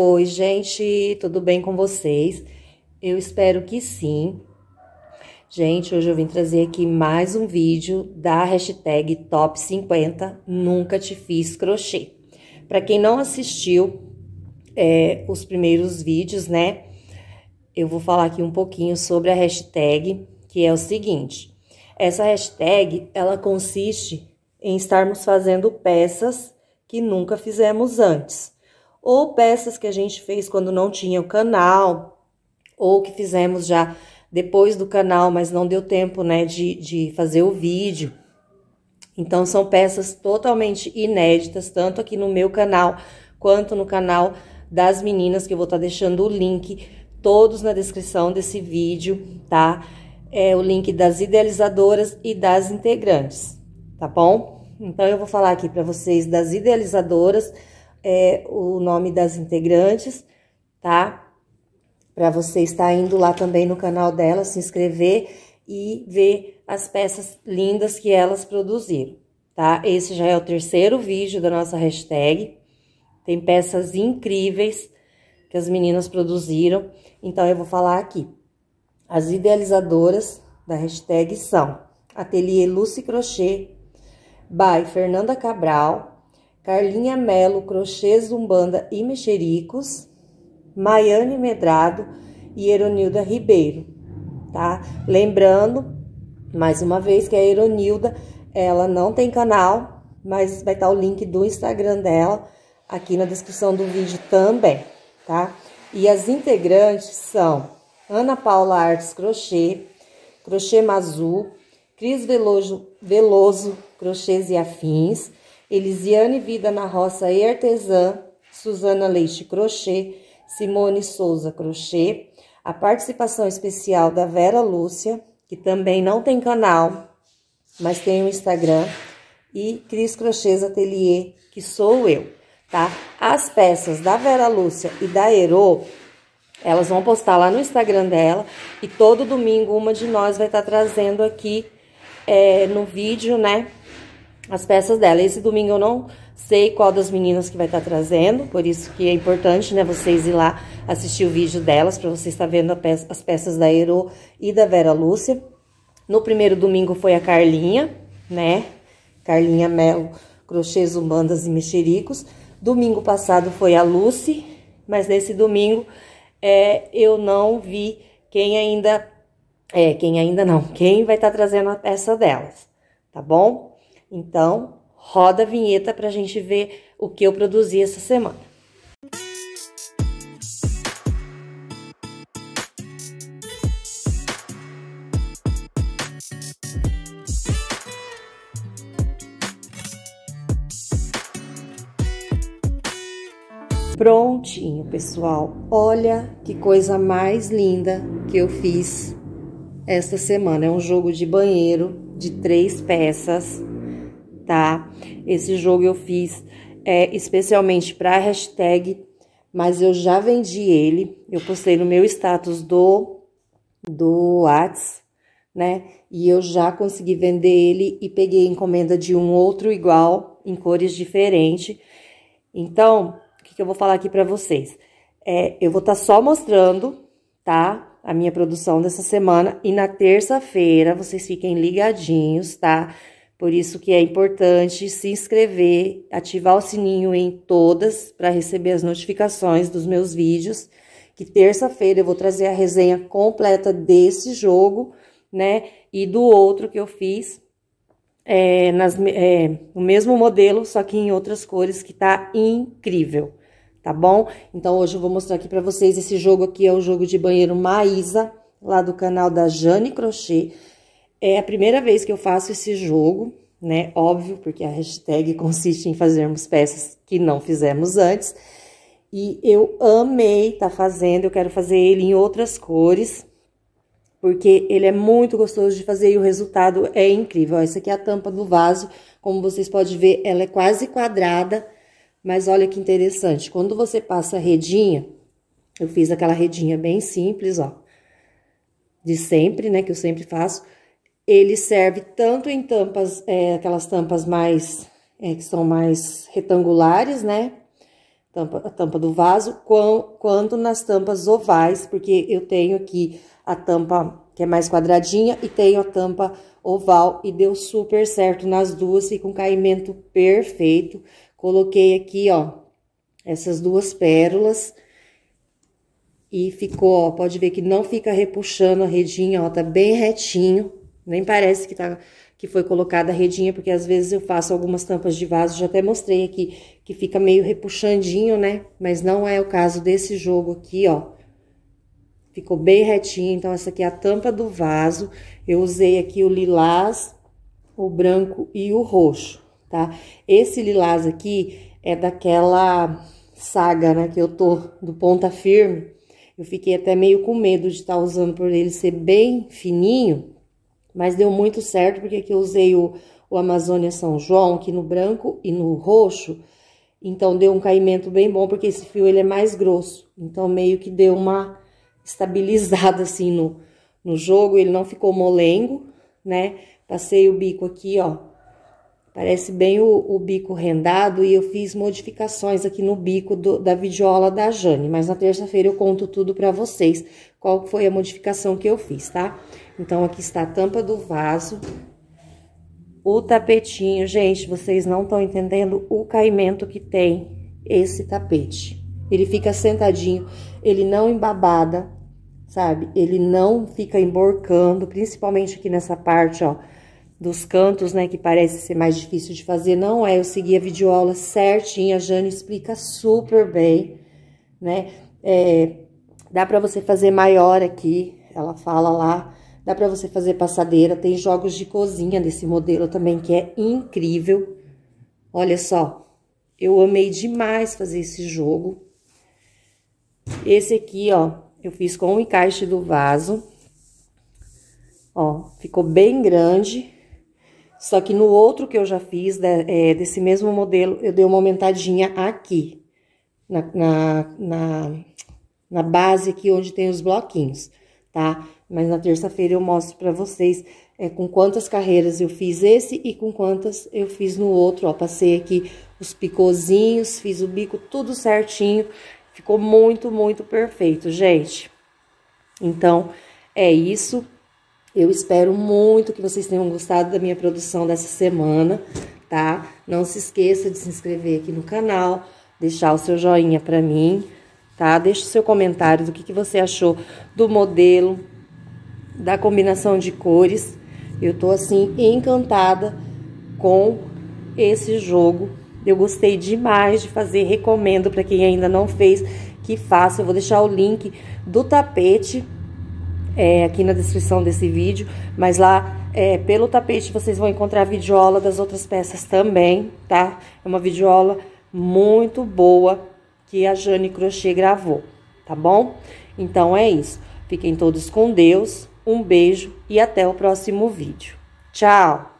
Oi, gente, tudo bem com vocês? Eu espero que sim. Gente, hoje eu vim trazer aqui mais um vídeo da hashtag Top 50 Nunca Te Fiz Crochê. Para quem não assistiu é, os primeiros vídeos, né? Eu vou falar aqui um pouquinho sobre a hashtag, que é o seguinte. Essa hashtag, ela consiste em estarmos fazendo peças que nunca fizemos antes ou peças que a gente fez quando não tinha o canal, ou que fizemos já depois do canal, mas não deu tempo, né, de, de fazer o vídeo. Então, são peças totalmente inéditas, tanto aqui no meu canal, quanto no canal das meninas, que eu vou estar tá deixando o link, todos na descrição desse vídeo, tá? É o link das idealizadoras e das integrantes, tá bom? Então, eu vou falar aqui para vocês das idealizadoras, é, o nome das integrantes, tá? Para você estar indo lá também no canal dela, se inscrever e ver as peças lindas que elas produziram, tá? Esse já é o terceiro vídeo da nossa hashtag. Tem peças incríveis que as meninas produziram. Então, eu vou falar aqui. As idealizadoras da hashtag são Ateliê Lucy Crochê, by Fernanda Cabral, Carlinha Melo, Crochê Zumbanda e Mexericos, Maiane Medrado e Eronilda Ribeiro, tá? Lembrando, mais uma vez, que a Eronilda, ela não tem canal, mas vai estar o link do Instagram dela aqui na descrição do vídeo também, tá? E as integrantes são Ana Paula Artes Crochê, Crochê Mazu, Cris Veloso, Veloso Crochês e Afins, Elisiane Vida na Roça e Artesã, Suzana Leite Crochê, Simone Souza Crochê, a participação especial da Vera Lúcia, que também não tem canal, mas tem o um Instagram, e Cris Crochês Atelier, que sou eu, tá? As peças da Vera Lúcia e da Herô, elas vão postar lá no Instagram dela, e todo domingo uma de nós vai estar tá trazendo aqui é, no vídeo, né? as peças dela. Esse domingo eu não sei qual das meninas que vai estar tá trazendo, por isso que é importante, né, vocês ir lá assistir o vídeo delas, para vocês estar tá vendo peça, as peças da Ero e da Vera Lúcia. No primeiro domingo foi a Carlinha, né, Carlinha Melo, crochês, umbandas e mexericos. Domingo passado foi a Lucy, mas nesse domingo é, eu não vi quem ainda... É, quem ainda não, quem vai estar tá trazendo a peça delas, tá bom? Então, roda a vinheta para a gente ver o que eu produzi essa semana. Prontinho, pessoal. Olha que coisa mais linda que eu fiz esta semana. É um jogo de banheiro de três peças tá? Esse jogo eu fiz é, especialmente para hashtag, mas eu já vendi ele. Eu postei no meu status do do Whats, né? E eu já consegui vender ele e peguei encomenda de um outro igual em cores diferentes. Então, o que, que eu vou falar aqui para vocês? É, eu vou estar tá só mostrando, tá? a minha produção dessa semana. E na terça-feira, vocês fiquem ligadinhos, tá? Por isso que é importante se inscrever, ativar o sininho em todas para receber as notificações dos meus vídeos, que terça-feira eu vou trazer a resenha completa desse jogo, né, e do outro que eu fiz, é, nas, é, o mesmo modelo, só que em outras cores, que tá incrível, tá bom? Então, hoje eu vou mostrar aqui pra vocês, esse jogo aqui é o jogo de banheiro Maísa, lá do canal da Jane Crochê, é a primeira vez que eu faço esse jogo, né? Óbvio, porque a hashtag consiste em fazermos peças que não fizemos antes. E eu amei tá fazendo, eu quero fazer ele em outras cores, porque ele é muito gostoso de fazer e o resultado é incrível. Essa aqui é a tampa do vaso, como vocês podem ver, ela é quase quadrada, mas olha que interessante, quando você passa a redinha, eu fiz aquela redinha bem simples, ó, de sempre, né, que eu sempre faço, ele serve tanto em tampas, é, aquelas tampas mais é, que são mais retangulares, né? Tampa, a tampa do vaso, quão, quanto nas tampas ovais, porque eu tenho aqui a tampa que é mais quadradinha e tenho a tampa oval e deu super certo nas duas e com caimento perfeito. Coloquei aqui, ó, essas duas pérolas e ficou, ó, pode ver que não fica repuxando a redinha, ó, tá bem retinho. Nem parece que, tá, que foi colocada a redinha, porque às vezes eu faço algumas tampas de vaso, já até mostrei aqui, que fica meio repuxandinho, né? Mas não é o caso desse jogo aqui, ó. Ficou bem retinho, então essa aqui é a tampa do vaso. Eu usei aqui o lilás, o branco e o roxo, tá? Esse lilás aqui é daquela saga, né, que eu tô do ponta firme. Eu fiquei até meio com medo de estar tá usando por ele ser bem fininho, mas deu muito certo porque aqui eu usei o, o Amazônia São João aqui no branco e no roxo. Então, deu um caimento bem bom, porque esse fio ele é mais grosso. Então, meio que deu uma estabilizada, assim, no, no jogo. Ele não ficou molengo, né? Passei o bico aqui, ó, Parece bem o, o, bico rendado e eu fiz modificações aqui no bico do, da vidiola da Jane, mas na terça-feira eu conto tudo para vocês, qual foi a modificação que eu fiz, tá? Então, aqui está a tampa do vaso, o tapetinho, gente, vocês não estão entendendo o caimento que tem esse tapete. Ele fica sentadinho, ele não embabada, sabe? Ele não fica emborcando, principalmente aqui nessa parte, ó, dos cantos, né, que parece ser mais difícil de fazer, não é. Eu segui a videoaula certinha, a Jane explica super bem, né? É, dá para você fazer maior aqui, ela fala lá. Dá para você fazer passadeira, tem jogos de cozinha desse modelo também que é incrível. Olha só, eu amei demais fazer esse jogo. Esse aqui, ó, eu fiz com o encaixe do vaso. Ó, ficou bem grande, só que no outro que eu já fiz, é, desse mesmo modelo, eu dei uma aumentadinha aqui, na, na, na, na base aqui onde tem os bloquinhos, tá? Mas na terça-feira eu mostro pra vocês é, com quantas carreiras eu fiz esse e com quantas eu fiz no outro, ó. Passei aqui os picôzinhos, fiz o bico tudo certinho, ficou muito, muito perfeito, gente. Então, é isso. Eu espero muito que vocês tenham gostado da minha produção dessa semana, tá? Não se esqueça de se inscrever aqui no canal, deixar o seu joinha para mim, tá? Deixe o seu comentário do que, que você achou do modelo, da combinação de cores. Eu tô, assim, encantada com esse jogo. Eu gostei demais de fazer, recomendo para quem ainda não fez que faça. Eu vou deixar o link do tapete é, aqui na descrição desse vídeo, mas lá é, pelo tapete vocês vão encontrar a videoaula das outras peças também, tá? É uma videoaula muito boa que a Jane Crochê gravou, tá bom? Então é isso. Fiquem todos com Deus, um beijo e até o próximo vídeo. Tchau!